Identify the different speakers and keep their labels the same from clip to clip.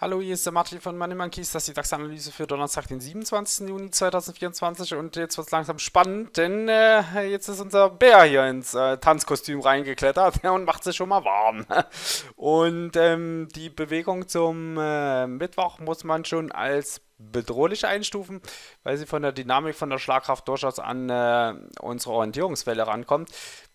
Speaker 1: Hallo, hier ist der Martin von Money Monkeys, das ist die DAX-Analyse für Donnerstag, den 27. Juni 2024 und jetzt wird es langsam spannend, denn äh, jetzt ist unser Bär hier ins äh, Tanzkostüm reingeklettert und macht sich schon mal warm. Und ähm, die Bewegung zum äh, Mittwoch muss man schon als bedrohlich einstufen, weil sie von der Dynamik, von der Schlagkraft durchaus an äh, unsere Orientierungswelle rankommt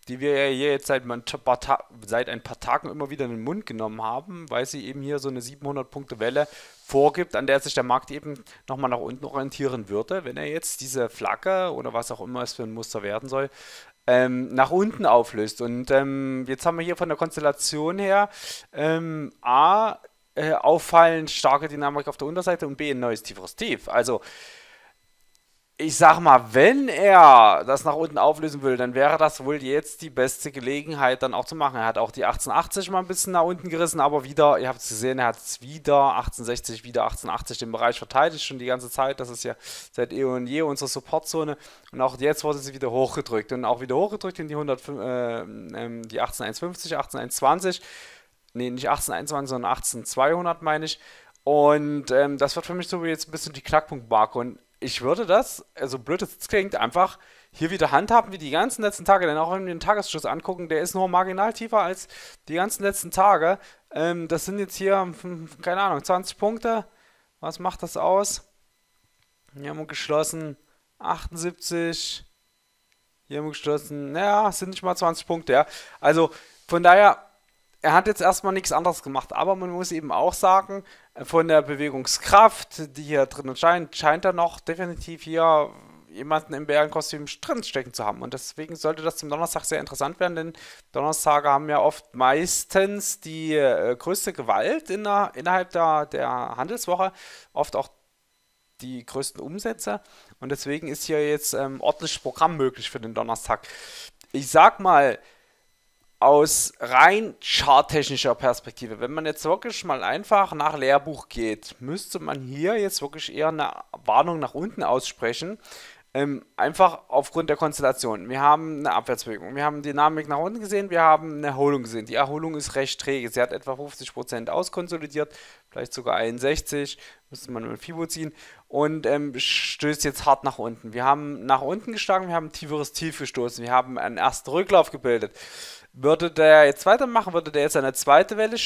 Speaker 1: die wir ja hier jetzt seit ein, paar seit ein paar Tagen immer wieder in den Mund genommen haben, weil sie eben hier so eine 700-Punkte-Welle vorgibt, an der sich der Markt eben nochmal nach unten orientieren würde, wenn er jetzt diese Flagge oder was auch immer es für ein Muster werden soll, ähm, nach unten auflöst. Und ähm, jetzt haben wir hier von der Konstellation her ähm, A, äh, auffallend starke Dynamik auf der Unterseite und B, ein neues tieferes Tief. Also ich sag mal, wenn er das nach unten auflösen will, dann wäre das wohl jetzt die beste Gelegenheit, dann auch zu machen. Er hat auch die 1880 mal ein bisschen nach unten gerissen, aber wieder, ihr habt es gesehen, er hat es wieder 1860, wieder 1880 den Bereich verteidigt, schon die ganze Zeit. Das ist ja seit eh und je unsere Supportzone. Und auch jetzt wurde sie wieder hochgedrückt und auch wieder hochgedrückt in die, äh, ähm, die 18150, 18120. Nee, nicht 1821, sondern 18200 meine ich. Und ähm, das wird für mich so jetzt ein bisschen die Knackpunktmarke. Und ich würde das, also blöd es klingt, einfach hier wieder handhaben wie die ganzen letzten Tage. Denn auch wenn wir den Tagesschuss angucken, der ist nur marginal tiefer als die ganzen letzten Tage. Ähm, das sind jetzt hier, hm, keine Ahnung, 20 Punkte. Was macht das aus? Hier haben wir geschlossen 78. Hier haben wir geschlossen, naja, sind nicht mal 20 Punkte, ja. Also von daher, er hat jetzt erstmal nichts anderes gemacht, aber man muss eben auch sagen, von der Bewegungskraft, die hier drin scheint, scheint er noch definitiv hier jemanden im Bärenkostüm drin stecken zu haben. Und deswegen sollte das zum Donnerstag sehr interessant werden, denn Donnerstage haben ja oft meistens die äh, größte Gewalt in der, innerhalb der, der Handelswoche, oft auch die größten Umsätze. Und deswegen ist hier jetzt ähm, ordentliches Programm möglich für den Donnerstag. Ich sag mal, aus rein charttechnischer Perspektive, wenn man jetzt wirklich mal einfach nach Lehrbuch geht, müsste man hier jetzt wirklich eher eine Warnung nach unten aussprechen. Ähm, einfach aufgrund der Konstellation. Wir haben eine Abwärtsbewegung, wir haben Dynamik nach unten gesehen, wir haben eine Erholung gesehen. Die Erholung ist recht träge. Sie hat etwa 50% auskonsolidiert, vielleicht sogar 61, müsste man mit FIBO ziehen, und ähm, stößt jetzt hart nach unten. Wir haben nach unten geschlagen, wir haben ein tieferes Tief gestoßen, wir haben einen ersten Rücklauf gebildet. Würde der jetzt weitermachen, würde der jetzt eine zweite Welle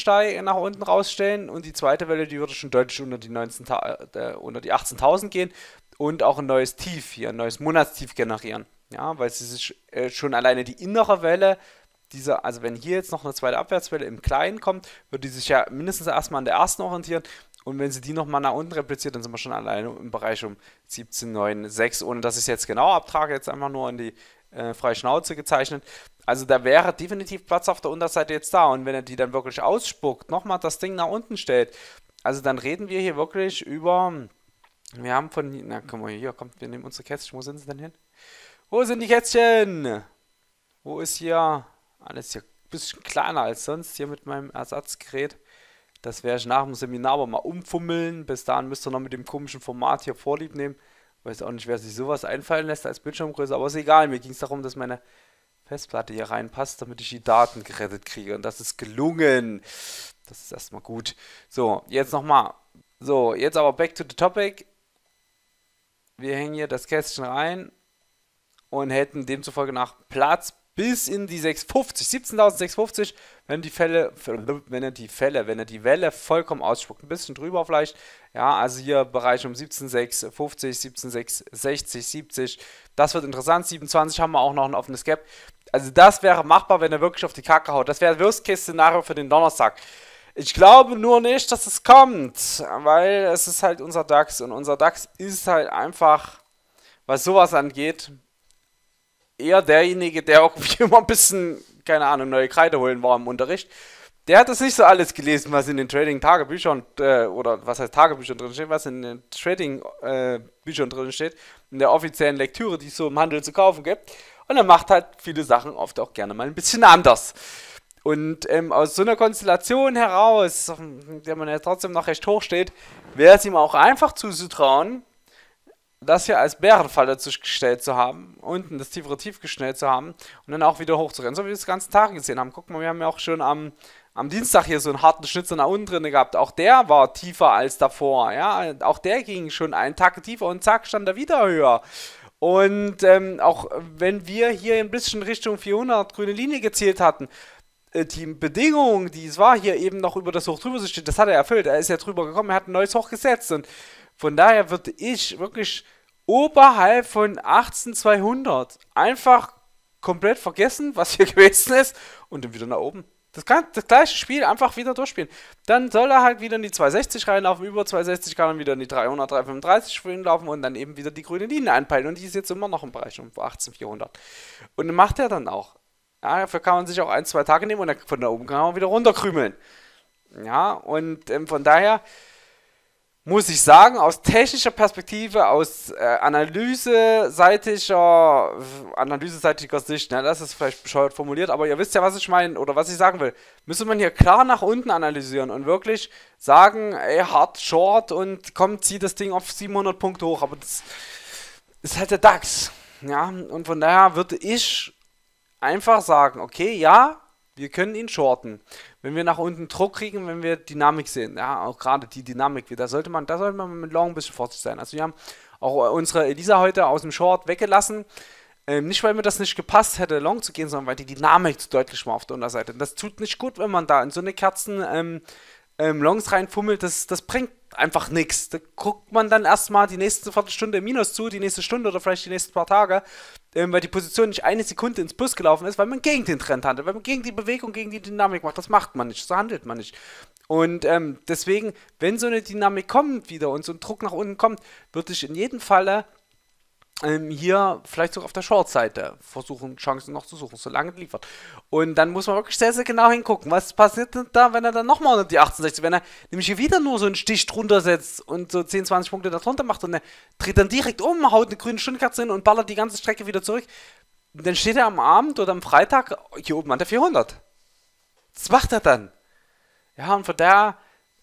Speaker 1: nach unten rausstellen und die zweite Welle, die würde schon deutlich unter die, äh, die 18.000 gehen und auch ein neues Tief hier, ein neues Monatstief generieren. Ja, weil es ist äh, schon alleine die innere Welle, diese, also wenn hier jetzt noch eine zweite Abwärtswelle im Kleinen kommt, würde die sich ja mindestens erstmal an der ersten orientieren und wenn sie die nochmal nach unten repliziert, dann sind wir schon alleine im Bereich um 17,96, ohne dass ich es jetzt genau abtrage, jetzt einfach nur in die äh, freie Schnauze gezeichnet. Also da wäre definitiv Platz auf der Unterseite jetzt da. Und wenn er die dann wirklich ausspuckt, nochmal das Ding nach unten stellt, also dann reden wir hier wirklich über. Wir haben von. Na, guck mal, hier kommt, wir nehmen unsere Kätzchen. Wo sind sie denn hin? Wo sind die Kätzchen? Wo ist hier? Alles hier ein bisschen kleiner als sonst hier mit meinem Ersatzgerät. Das werde ich nach dem Seminar aber mal umfummeln. Bis dahin müsst ihr noch mit dem komischen Format hier Vorlieb nehmen. Weiß auch nicht, wer sich sowas einfallen lässt als Bildschirmgröße, aber ist egal. Mir ging es darum, dass meine Festplatte hier reinpasst, damit ich die Daten gerettet kriege. Und das ist gelungen. Das ist erstmal gut. So, jetzt nochmal. So, jetzt aber back to the topic. Wir hängen hier das Kästchen rein und hätten demzufolge nach Platz bis in die 650, 17.650 wenn die Fälle, wenn er die Fälle, wenn er die Welle vollkommen ausspuckt, ein bisschen drüber vielleicht, ja, also hier Bereich um 17,6, 50, 17,6, 60, 70, das wird interessant, 27 haben wir auch noch ein offenes Gap, also das wäre machbar, wenn er wirklich auf die Kacke haut, das wäre Worst-Case-Szenario für den Donnerstag. Ich glaube nur nicht, dass es kommt, weil es ist halt unser DAX und unser DAX ist halt einfach, was sowas angeht, eher derjenige, der auch immer ein bisschen keine Ahnung, neue Kreide holen war im Unterricht, der hat das nicht so alles gelesen, was in den Trading-Tagebüchern äh, oder was heißt Tagebüchern drin steht, was in den Trading-Büchern äh, drin steht, in der offiziellen Lektüre, die es so im Handel zu kaufen gibt. Und er macht halt viele Sachen oft auch gerne mal ein bisschen anders. Und ähm, aus so einer Konstellation heraus, der man ja trotzdem noch recht hoch steht, wäre es ihm auch einfach zuzutrauen, das hier als Bärenfalle zu gestellt zu haben, unten das tiefere Tief geschnellt zu haben und dann auch wieder hochzurennen, so wie wir es ganzen Tag gesehen haben. Guck mal, wir haben ja auch schon am, am Dienstag hier so einen harten Schnitzer nach unten drin gehabt. Auch der war tiefer als davor, ja. Auch der ging schon einen Tag tiefer und zack, stand er wieder höher. Und ähm, auch wenn wir hier ein bisschen Richtung 400 grüne Linie gezielt hatten, äh, die Bedingungen, die es war, hier eben noch über das Hoch drüber zu stehen, das hat er erfüllt. Er ist ja drüber gekommen, er hat ein neues Hoch gesetzt. Und von daher würde ich wirklich oberhalb von 18200 einfach komplett vergessen, was hier gewesen ist und dann wieder nach oben. Das, kann, das gleiche Spiel einfach wieder durchspielen. Dann soll er halt wieder in die 260 reinlaufen, über 260 kann er wieder in die 300, 335 reinlaufen und dann eben wieder die grüne Linie einpeilen. Und die ist jetzt immer noch im Bereich um 18400. Und macht er dann auch. Ja, dafür kann man sich auch ein, zwei Tage nehmen und von da oben kann man wieder runterkrümeln. Ja, und ähm, von daher muss ich sagen, aus technischer Perspektive, aus äh, analyseseitiger, analyseseitiger Sicht, ne, das ist vielleicht bescheuert formuliert, aber ihr wisst ja, was ich meine oder was ich sagen will, müsste man hier klar nach unten analysieren und wirklich sagen, ey, hart, short und komm, zieh das Ding auf 700 Punkte hoch, aber das ist halt der DAX. Ja, und von daher würde ich einfach sagen, okay, ja, wir können ihn shorten. Wenn wir nach unten Druck kriegen, wenn wir Dynamik sehen, ja, auch gerade die Dynamik, da sollte man, da sollte man mit Long ein bisschen vorsichtig sein. Also wir haben auch unsere Elisa heute aus dem Short weggelassen. Ähm, nicht, weil mir das nicht gepasst hätte, Long zu gehen, sondern weil die Dynamik zu deutlich war auf der Unterseite. Und das tut nicht gut, wenn man da in so eine Kerzen ähm, ähm, Longs reinfummelt. Das, das bringt einfach nichts. Da guckt man dann erstmal die nächste Viertelstunde im Minus zu, die nächste Stunde oder vielleicht die nächsten paar Tage. Ähm, weil die Position nicht eine Sekunde ins Plus gelaufen ist, weil man gegen den Trend handelt, weil man gegen die Bewegung, gegen die Dynamik macht. Das macht man nicht, so handelt man nicht. Und ähm, deswegen, wenn so eine Dynamik kommt wieder und so ein Druck nach unten kommt, würde ich in jedem Falle ähm, hier vielleicht sogar auf der Short-Seite versuchen, Chancen noch zu suchen, solange es liefert. Und dann muss man wirklich sehr, sehr genau hingucken, was passiert denn da, wenn er dann nochmal unter die 1860, wenn er nämlich hier wieder nur so einen Stich drunter setzt und so 10, 20 Punkte darunter macht und er dreht dann direkt um, haut eine grüne Stundenkarte hin und ballert die ganze Strecke wieder zurück, und dann steht er am Abend oder am Freitag hier oben an der 400. Was macht er dann. Ja, und von daher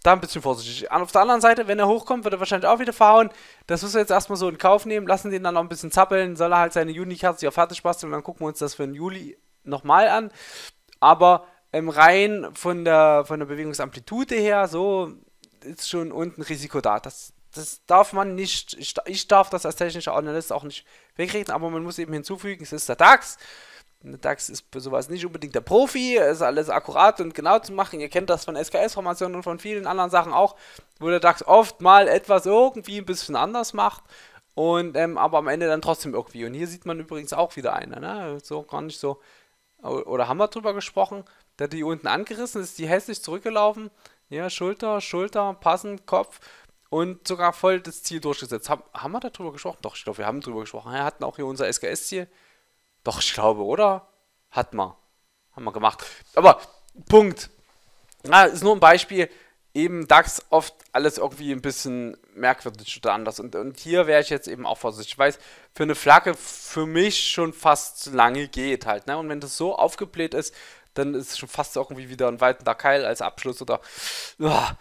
Speaker 1: da ein bisschen vorsichtig. Auf der anderen Seite, wenn er hochkommt, wird er wahrscheinlich auch wieder verhauen. Das müssen wir jetzt erstmal so in Kauf nehmen. Lassen den dann noch ein bisschen zappeln. Soll er halt seine Juni-Karte sich auch fertig basteln. Und dann gucken wir uns das für den Juli nochmal an. Aber ähm, rein von der, von der Bewegungsamplitude her, so ist schon unten Risiko da. Das, das darf man nicht. Ich, ich darf das als technischer Analyst auch nicht wegreden. Aber man muss eben hinzufügen, es ist der DAX. Und DAX ist sowas nicht unbedingt der Profi, ist alles akkurat und genau zu machen. Ihr kennt das von SKS-Formationen und von vielen anderen Sachen auch, wo der DAX oft mal etwas irgendwie ein bisschen anders macht. Und ähm, aber am Ende dann trotzdem irgendwie. Und hier sieht man übrigens auch wieder eine, ne? So gar nicht so. Oder haben wir drüber gesprochen? Der hat die unten angerissen, ist die hässlich zurückgelaufen. Ja, Schulter, Schulter, passend, Kopf und sogar voll das Ziel durchgesetzt. Hab, haben wir darüber gesprochen? Doch, ich glaube, wir haben drüber gesprochen. Wir hatten auch hier unser SKS-Ziel doch, ich glaube, oder? Hat man. Haben wir gemacht. Aber, Punkt. Na, ah, ist nur ein Beispiel. Eben DAX oft alles irgendwie ein bisschen merkwürdig oder anders. Und, und hier wäre ich jetzt eben auch vorsichtig. Ich weiß, für eine Flagge für mich schon fast zu lange geht halt. Ne? Und wenn das so aufgebläht ist, dann ist es schon fast irgendwie wieder ein weitender Keil als Abschluss oder. Ah.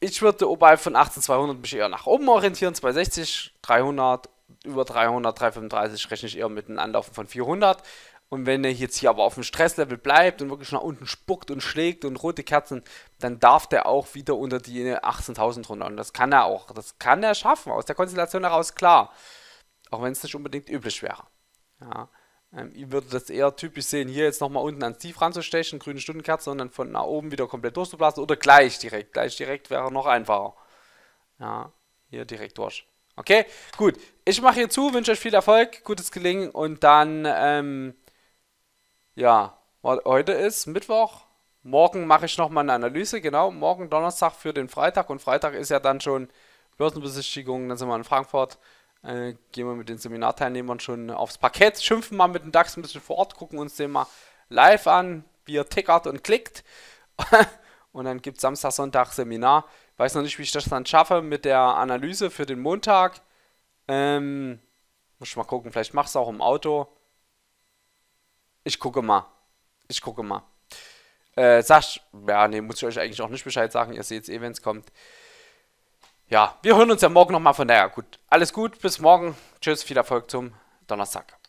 Speaker 1: Ich würde oberhalb von 18.200 mich eher nach oben orientieren, 260, 300 über 300, 335 rechne ich eher mit einem Anlaufen von 400. Und wenn er jetzt hier aber auf dem Stresslevel bleibt und wirklich nach unten spuckt und schlägt und rote Kerzen, dann darf der auch wieder unter die 18.000 runter. Und das kann er auch. Das kann er schaffen, aus der Konstellation heraus, klar. Auch wenn es nicht unbedingt üblich wäre. Ja. Ähm, ich würde das eher typisch sehen, hier jetzt nochmal unten ans Tief ranzustechen, grüne Stundenkerze und dann von nach oben wieder komplett durchzublasen oder gleich direkt. Gleich direkt wäre noch einfacher. Ja, hier direkt durch. Okay? Gut. Ich mache hier zu, wünsche euch viel Erfolg, gutes Gelingen und dann, ähm, ja, heute ist Mittwoch. Morgen mache ich nochmal eine Analyse, genau. Morgen Donnerstag für den Freitag und Freitag ist ja dann schon Börsenbesichtigung, dann sind wir in Frankfurt. Äh, gehen wir mit den Seminarteilnehmern schon aufs Parkett, schimpfen mal mit dem DAX ein bisschen vor Ort, gucken uns den mal live an, wie er tickert und klickt. und dann gibt es Samstag, Sonntag Seminar. Weiß noch nicht, wie ich das dann schaffe mit der Analyse für den Montag. Ähm, muss ich mal gucken, vielleicht mach's auch im Auto. Ich gucke mal. Ich gucke mal. Äh, sag, ja, nee, muss ich euch eigentlich auch nicht Bescheid sagen. Ihr seht's eh, wenn's kommt. Ja, wir hören uns ja morgen nochmal. Von daher, gut. Alles gut, bis morgen. Tschüss, viel Erfolg zum Donnerstag.